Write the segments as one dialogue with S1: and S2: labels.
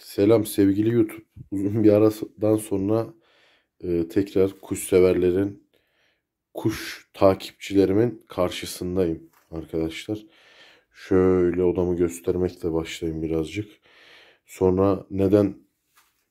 S1: Selam sevgili YouTube. Uzun bir aradan sonra e, tekrar kuş severlerin, kuş takipçilerimin karşısındayım arkadaşlar. Şöyle odamı göstermekle başlayayım birazcık. Sonra neden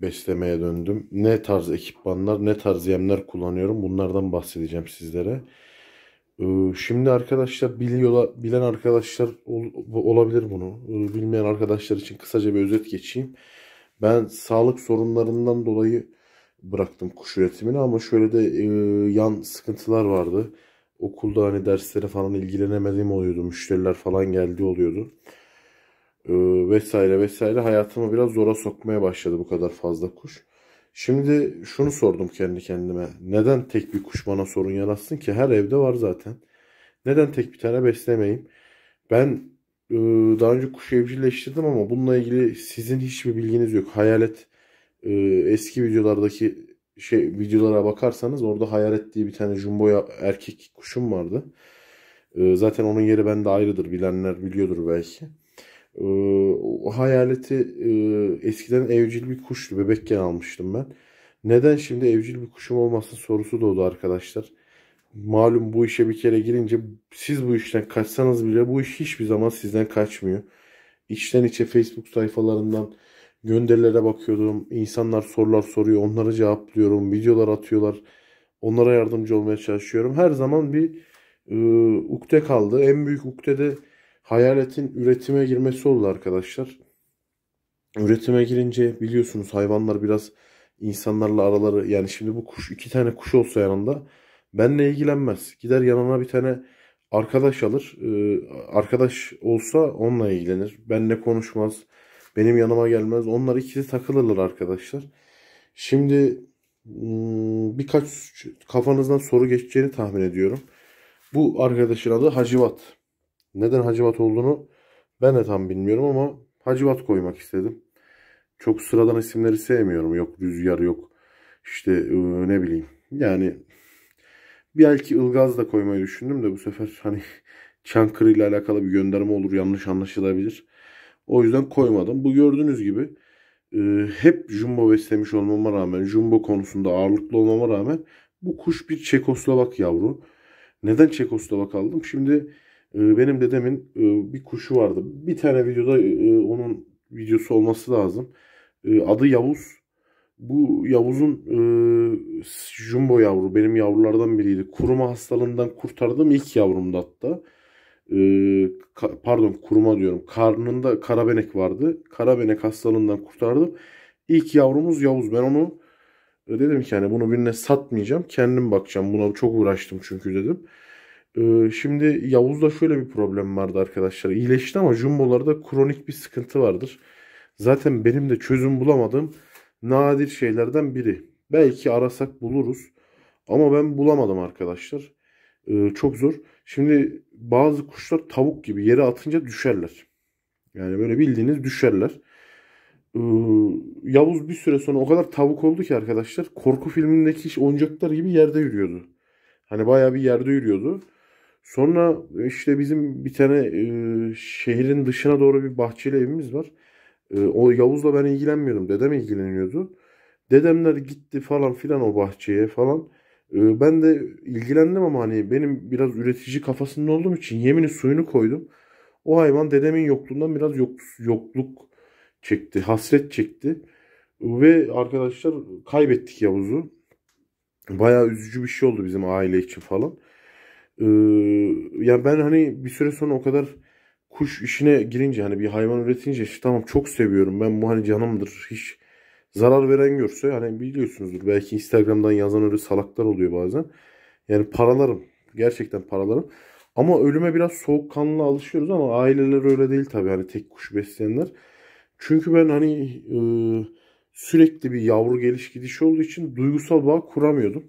S1: beslemeye döndüm? Ne tarz ekipmanlar, ne tarz yemler kullanıyorum? Bunlardan bahsedeceğim sizlere. Ee, şimdi arkadaşlar biliyorlar, bilen arkadaşlar olabilir bunu. Ee, bilmeyen arkadaşlar için kısaca bir özet geçeyim. Ben sağlık sorunlarından dolayı bıraktım kuş üretimini ama şöyle de e, yan sıkıntılar vardı. Okulda hani derslere falan ilgilenemediğim oluyordu. Müşteriler falan geldi oluyordu. Ee, vesaire vesaire hayatımı biraz zora sokmaya başladı bu kadar fazla kuş. Şimdi şunu sordum kendi kendime. Neden tek bir kuşmana sorun yaratsın ki? Her evde var zaten. Neden tek bir tane beslemeyeyim? Ben ıı, daha önce kuş evcilleştirdim ama bununla ilgili sizin hiçbir bilginiz yok. Hayalet ıı, eski videolardaki şey videolara bakarsanız orada Hayalet diye bir tane jumbo erkek kuşum vardı. Zaten onun yeri bende ayrıdır. Bilenler biliyordur belki. Ee, o hayaleti e, eskiden evcil bir kuştu. Bebekken almıştım ben. Neden şimdi evcil bir kuşum olmasın sorusu doğdu arkadaşlar. Malum bu işe bir kere girince siz bu işten kaçsanız bile bu iş hiçbir zaman sizden kaçmıyor. İçten içe Facebook sayfalarından gönderilere bakıyordum. İnsanlar sorular soruyor. Onlara cevaplıyorum. Videolar atıyorlar. Onlara yardımcı olmaya çalışıyorum. Her zaman bir e, ukde kaldı. En büyük ukde de Hayaletin üretime girmesi oldu arkadaşlar. Üretime girince biliyorsunuz hayvanlar biraz insanlarla araları yani şimdi bu kuş iki tane kuş olsa yanında benle ilgilenmez. Gider yanına bir tane arkadaş alır. Ee, arkadaş olsa onunla ilgilenir. Benle konuşmaz. Benim yanıma gelmez. Onlar ikisi takılırlar arkadaşlar. Şimdi hmm, birkaç kafanızdan soru geçeceğini tahmin ediyorum. Bu arkadaşın adı Hacivat. Neden hacivat olduğunu ben de tam bilmiyorum ama hacivat koymak istedim. Çok sıradan isimleri sevmiyorum. Yok rüzgar yok işte e, ne bileyim. Yani belki ılgaz da koymayı düşündüm de bu sefer hani Çankırı ile alakalı bir gönderme olur yanlış anlaşılabilir. O yüzden koymadım. Bu gördüğünüz gibi e, hep jumbo beslemiş olmama rağmen jumbo konusunda ağırlıklı olmama rağmen bu kuş bir Çekoslovak yavru. Neden Çekoslovak aldım? Şimdi ee, benim dedemin e, bir kuşu vardı. Bir tane videoda e, onun videosu olması lazım. Ee, adı Yavuz. Bu Yavuz'un e, jumbo yavru benim yavrulardan biriydi. Kuruma hastalığından kurtardım ilk yavrumdu hatta. Ee, pardon kuruma diyorum. Karnında karabenek vardı. Karabenek hastalığından kurtardım. İlk yavrumuz Yavuz. Ben onu dedim ki hani bunu birine satmayacağım. Kendim bakacağım. Buna çok uğraştım çünkü dedim. Ee, şimdi Yavuz'da şöyle bir problem vardı arkadaşlar. İyileşti ama jumbolarda kronik bir sıkıntı vardır. Zaten benim de çözüm bulamadığım nadir şeylerden biri. Belki arasak buluruz. Ama ben bulamadım arkadaşlar. Ee, çok zor. Şimdi bazı kuşlar tavuk gibi yere atınca düşerler. Yani böyle bildiğiniz düşerler. Ee, Yavuz bir süre sonra o kadar tavuk oldu ki arkadaşlar. Korku filmindeki oyuncaklar gibi yerde yürüyordu. Hani bayağı bir yerde yürüyordu. Sonra işte bizim bir tane e, şehrin dışına doğru bir bahçeli evimiz var. E, o Yavuz'la ben ilgilenmiyordum. Dedem ilgileniyordu. Dedemler gitti falan filan o bahçeye falan. E, ben de ilgilendim ama hani benim biraz üretici kafasında olduğum için yemini suyunu koydum. O hayvan dedemin yokluğundan biraz yok, yokluk çekti, hasret çekti. Ve arkadaşlar kaybettik Yavuz'u. Bayağı üzücü bir şey oldu bizim aile için falan. Ee, ya ben hani bir süre sonra o kadar kuş işine girince hani bir hayvan üretince işte tamam çok seviyorum ben bu hani canımdır hiç zarar veren görse hani biliyorsunuzdur belki Instagram'dan yazan öyle salaklar oluyor bazen. Yani paralarım gerçekten paralarım. Ama ölüme biraz soğukkanlı alışıyoruz ama aileler öyle değil tabii hani tek kuş besleyenler. Çünkü ben hani e, sürekli bir yavru geliş gidiş olduğu için duygusal bağ kuramıyordum.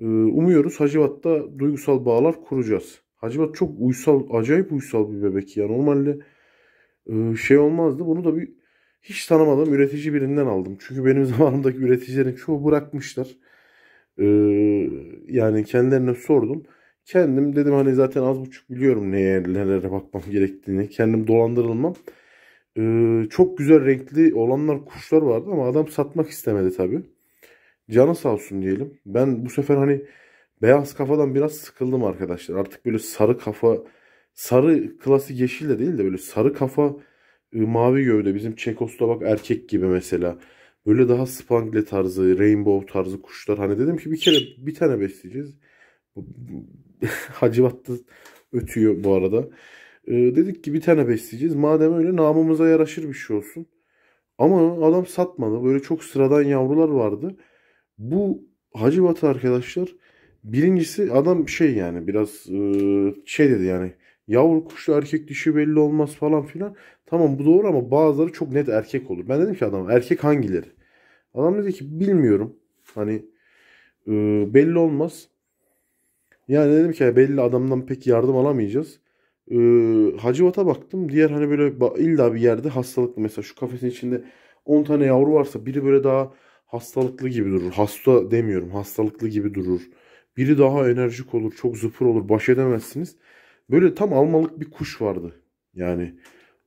S1: Ee, umuyoruz Hacivat'ta duygusal bağlar kuracağız. Hacivat çok uysal, acayip uysal bir bebek ya. Normalde e, şey olmazdı. Bunu da bir hiç tanımadım üretici birinden aldım. Çünkü benim zamanımdaki üreticilerin çoğu bırakmışlar. Ee, yani kendilerine sordum. Kendim dedim hani zaten az buçuk biliyorum neye nelere bakmam gerektiğini. Kendim dolandırılmam. Ee, çok güzel renkli olanlar kuşlar vardı ama adam satmak istemedi tabii. Canı sağ olsun diyelim. Ben bu sefer hani beyaz kafadan biraz sıkıldım arkadaşlar. Artık böyle sarı kafa, sarı klasik yeşil de değil de böyle sarı kafa e, mavi gövde bizim Çekoslovak erkek gibi mesela. Böyle daha spangle tarzı, rainbow tarzı kuşlar. Hani dedim ki bir kere bir tane besleyeceğiz. Hacivat'ta ötüyor bu arada. Ee, dedik ki bir tane besleyeceğiz. Madem öyle namımıza yaraşır bir şey olsun. Ama adam satmadı. Böyle çok sıradan yavrular vardı. Bu Hacı Batı arkadaşlar birincisi adam şey yani biraz e, şey dedi yani yavru kuşlu erkek dişi belli olmaz falan filan. Tamam bu doğru ama bazıları çok net erkek olur. Ben dedim ki adam erkek hangileri? Adam dedi ki bilmiyorum. Hani e, belli olmaz. Yani dedim ki belli adamdan pek yardım alamayacağız. Ee, Hacivat'a baktım. Diğer hani böyle illa bir yerde hastalıklı mesela şu kafesin içinde 10 tane yavru varsa biri böyle daha hastalıklı gibi durur. Hasta demiyorum hastalıklı gibi durur. Biri daha enerjik olur çok zıpır olur baş edemezsiniz. Böyle tam almalık bir kuş vardı. Yani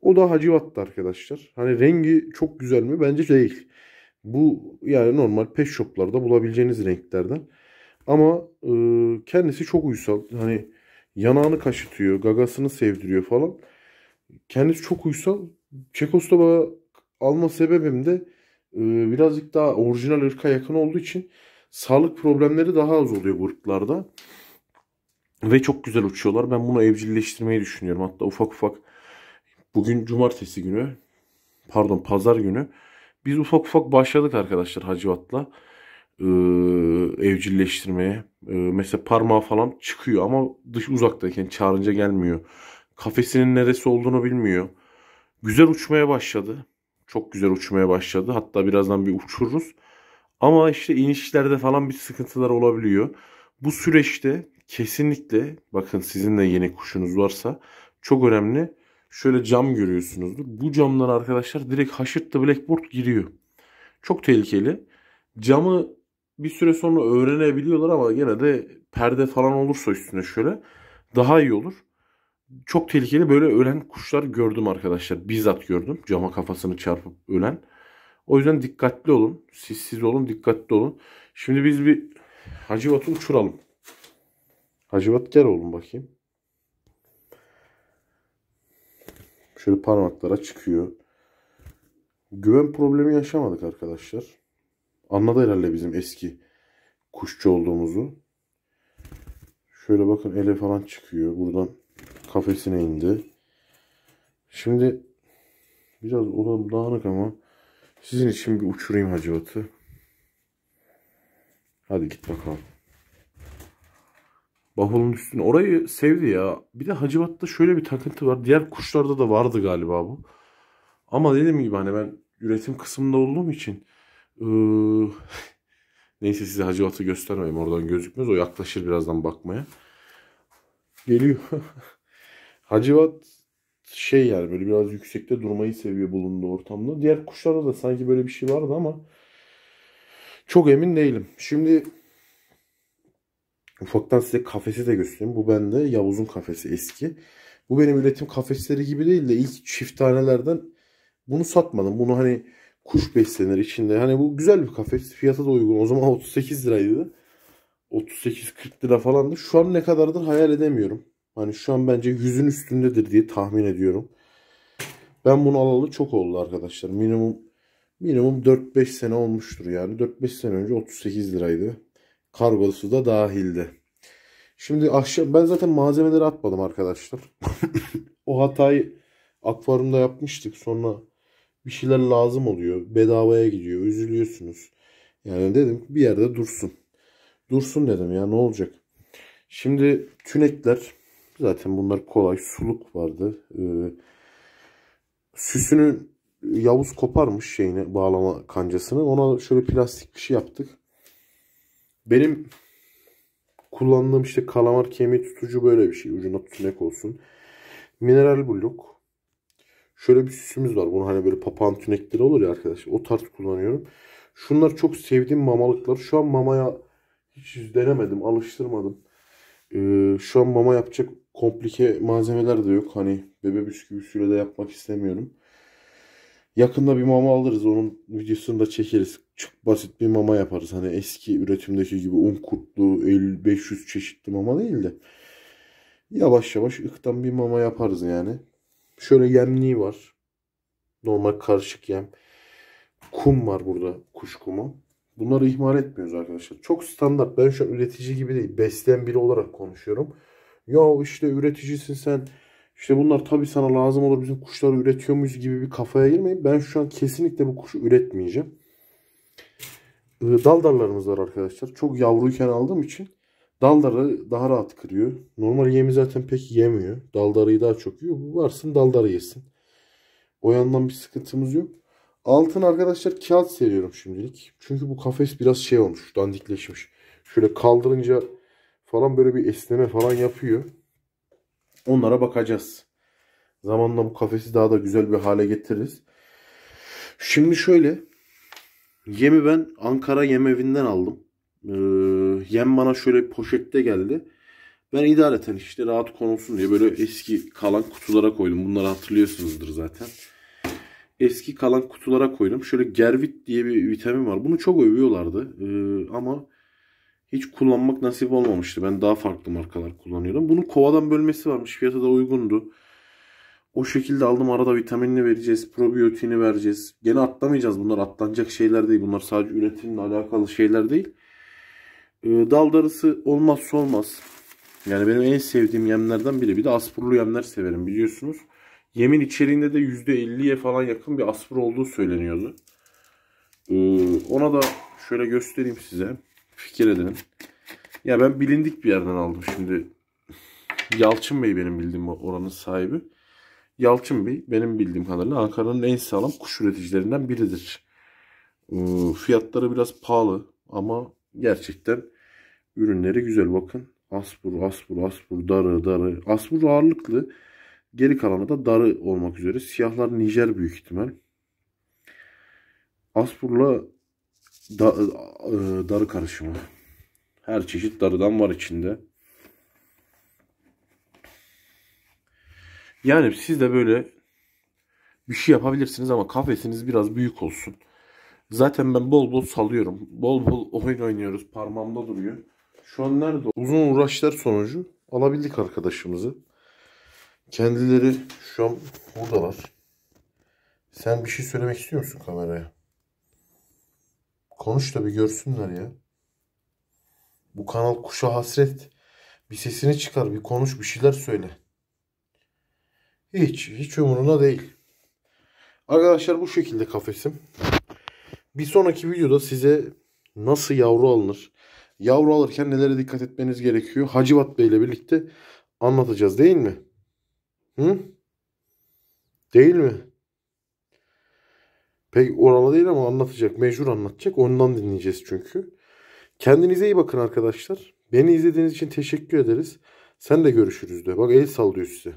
S1: o da hacivattı arkadaşlar. Hani rengi çok güzel mi? Bence değil. Bu yani normal pet shoplarda bulabileceğiniz renklerden. Ama e, kendisi çok uysal. Hani yanağını kaşıtıyor, gagasını sevdiriyor falan. Kendisi çok uysal. Çekoslovak'a alma sebebim de ee, birazcık daha orijinal ırka yakın olduğu için sağlık problemleri daha az oluyor bu ırklarda. Ve çok güzel uçuyorlar. Ben bunu evcilleştirmeyi düşünüyorum. Hatta ufak ufak bugün cumartesi günü pardon pazar günü biz ufak ufak başladık arkadaşlar Hacivat'la e, evcilleştirmeye. E, mesela parmağı falan çıkıyor ama dış uzaktayken çağırınca gelmiyor. Kafesinin neresi olduğunu bilmiyor. Güzel uçmaya başladı. Çok güzel uçmaya başladı. Hatta birazdan bir uçururuz. Ama işte inişlerde falan bir sıkıntılar olabiliyor. Bu süreçte kesinlikle bakın sizin de yeni kuşunuz varsa çok önemli. Şöyle cam görüyorsunuzdur. Bu camdan arkadaşlar direkt haşırtlı blackboard giriyor. Çok tehlikeli. Camı bir süre sonra öğrenebiliyorlar ama gene de perde falan olursa üstüne şöyle daha iyi olur çok tehlikeli böyle ölen kuşlar gördüm arkadaşlar. Bizzat gördüm. Cama kafasını çarpıp ölen. O yüzden dikkatli olun. Siz siz olun dikkatli olun. Şimdi biz bir Hacivat'ı uçuralım. Hacivat gel oğlum bakayım. Şöyle parmaklara çıkıyor. Güven problemi yaşamadık arkadaşlar. Anladı herhalde bizim eski kuşçu olduğumuzu. Şöyle bakın ele falan çıkıyor. Buradan kafesine indi. Şimdi biraz oram dağınık ama sizin için bir uçurayım hacivatı. Hadi git bakalım. Bahulun üstüne orayı sevdi ya. Bir de hacivatta şöyle bir takıntı var. Diğer kuşlarda da vardı galiba bu. Ama dediğim gibi hani ben üretim kısmında olduğum için ıı, neyse size hacivatı göstermeyeyim. Oradan gözükmez. O yaklaşır birazdan bakmaya. Geliyor. Hacivat şey yani böyle biraz yüksekte durmayı seviyor bulunduğu ortamda. Diğer kuşlarda da sanki böyle bir şey vardı ama çok emin değilim. Şimdi ufaktan size kafesi de göstereyim. Bu bende Yavuz'un kafesi eski. Bu benim üretim kafesleri gibi değil de ilk çift tanelerden bunu satmadım. Bunu hani kuş beslenir içinde. Hani bu güzel bir kafes. Fiyatı da uygun. O zaman 38 liraydı. 38-40 lira falandı. Şu an ne kadardır hayal edemiyorum. Hani şu an bence yüzün üstündedir diye tahmin ediyorum. Ben bunu alalı çok oldu arkadaşlar. Minimum minimum 4-5 sene olmuştur yani. 4-5 sene önce 38 liraydı. Kargosu da dahildi. Şimdi ahşap ben zaten malzemeleri atmadım arkadaşlar. o hatayı akvaryumda yapmıştık. Sonra bir şeyler lazım oluyor. Bedavaya gidiyor. Üzülüyorsunuz. Yani dedim bir yerde dursun. Dursun dedim ya ne olacak. Şimdi tünekler Zaten bunlar kolay. Suluk vardı. E, süsünü Yavuz koparmış şeyini bağlama kancasını. Ona şöyle plastik bir şey yaptık. Benim kullandığım işte kalamar kemiği tutucu böyle bir şey. Ucuna tünek olsun. Mineral blok. Şöyle bir süsümüz var. Bunu hani böyle papağan tünekleri olur ya arkadaşlar. O tarz kullanıyorum. Şunlar çok sevdiğim mamalıklar. Şu an mamaya hiç denemedim. Alıştırmadım. Ee, şu an mama yapacak komplike malzemeler de yok. Hani bebe büskü bisküvisiyle de yapmak istemiyorum. Yakında bir mama alırız. Onun videosunu da çekeriz. Çok basit bir mama yaparız. Hani eski üretimdeki gibi un kurtlu 500 çeşitli mama değil de. Yavaş yavaş ıktan bir mama yaparız yani. Şöyle yemliği var. Normal karışık yem. Kum var burada. Kuş kumu. Bunları ihmal etmiyoruz arkadaşlar. Çok standart. Ben şu an üretici gibi değil. Besleyen biri olarak konuşuyorum. Ya işte üreticisin sen. İşte bunlar tabii sana lazım olur. Bizim kuşları üretiyor muyuz gibi bir kafaya girmeyin. Ben şu an kesinlikle bu kuşu üretmeyeceğim. Ee, dal darlarımız var arkadaşlar. Çok yavruyken aldığım için daldarı daha rahat kırıyor. Normal yemi zaten pek yemiyor. dal Daldarıyı daha çok yiyor. Bu varsın dal darı yesin. O yandan bir sıkıntımız yok. Altın arkadaşlar kağıt seriyorum şimdilik. Çünkü bu kafes biraz şey olmuş. Dandikleşmiş. Şöyle kaldırınca falan böyle bir esneme falan yapıyor. Onlara bakacağız. Zamanla bu kafesi daha da güzel bir hale getiririz. Şimdi şöyle. Yemi ben Ankara yem evinden aldım. Ee, yem bana şöyle bir poşette geldi. Ben idareten işte rahat konulsun diye böyle eski kalan kutulara koydum. Bunları hatırlıyorsunuzdur zaten. Eski kalan kutulara koydum. Şöyle Gervit diye bir vitamin var. Bunu çok övüyorlardı. Ee, ama hiç kullanmak nasip olmamıştı. Ben daha farklı markalar kullanıyordum. Bunun kovadan bölmesi varmış. Fiyatı da uygundu. O şekilde aldım. Arada vitaminini vereceğiz. probiyotini vereceğiz. Gene atlamayacağız. Bunlar atlanacak şeyler değil. Bunlar sadece üretimle alakalı şeyler değil. Ee, dal darısı olmazsa olmaz. Yani benim en sevdiğim yemlerden biri. Bir de aspurlu yemler severim biliyorsunuz. Yemin içeriğinde de %50'ye falan yakın bir aspur olduğu söyleniyordu. Ee, ona da şöyle göstereyim size fikir edelim. Ya ben bilindik bir yerden aldım şimdi. Yalçın Bey benim bildiğim oranın sahibi. Yalçın Bey benim bildiğim kadarıyla Ankara'nın en sağlam kuş üreticilerinden biridir. Ee, fiyatları biraz pahalı ama gerçekten ürünleri güzel bakın. Aspur, aspur, aspur, darı, darı. Aspur ağırlıklı. Geri kalanı da darı olmak üzere. Siyahlar Nijer büyük ihtimal. Aspur'la da, e, darı karışımı. Her çeşit darıdan var içinde. Yani siz de böyle bir şey yapabilirsiniz ama kafesiniz biraz büyük olsun. Zaten ben bol bol salıyorum. Bol bol oyun oynuyoruz. Parmağımda duruyor. Şu an nerede? Uzun uğraşlar sonucu alabildik arkadaşımızı. Kendileri şu an buradalar. Sen bir şey söylemek istiyor musun kameraya? Konuş da bir görsünler ya. Bu kanal kuşa hasret. Bir sesini çıkar, bir konuş, bir şeyler söyle. Hiç, hiç umuruna değil. Arkadaşlar bu şekilde kafesim. Bir sonraki videoda size nasıl yavru alınır, yavru alırken nelere dikkat etmeniz gerekiyor Hacivat Bey ile birlikte anlatacağız değil mi? Hı? Değil mi? Pek oralı değil ama anlatacak. Mecbur anlatacak. Ondan dinleyeceğiz çünkü. Kendinize iyi bakın arkadaşlar. Beni izlediğiniz için teşekkür ederiz. Sen de görüşürüz de. Bak el sallıyor size.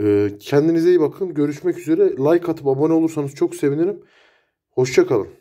S1: Ee, kendinize iyi bakın. Görüşmek üzere. Like atıp abone olursanız çok sevinirim. Hoşçakalın.